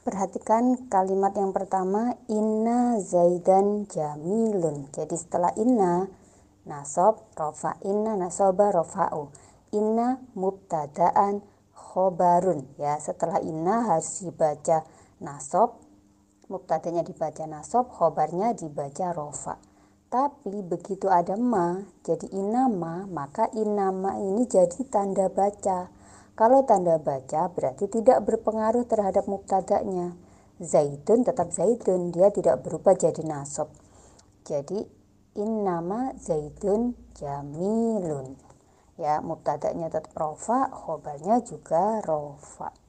Perhatikan kalimat yang pertama inna zaidan jamilun. Jadi setelah inna nasob rofa inna nasoba rofa'u. Inna mubtadaan khobarun ya. Setelah inna harus dibaca nasob mubtadanya dibaca nasob, khobarnya dibaca rofa. Tapi begitu ada ma, jadi inna ma maka inna ma ini jadi tanda baca. Kalau tanda baca berarti tidak berpengaruh terhadap mubtada'nya. Zaidun tetap Zaidun, dia tidak berubah jadi nasab. Jadi in nama Zaidun Jamilun. Ya, mubtada'nya tetap rofa, khobarnya juga rofa.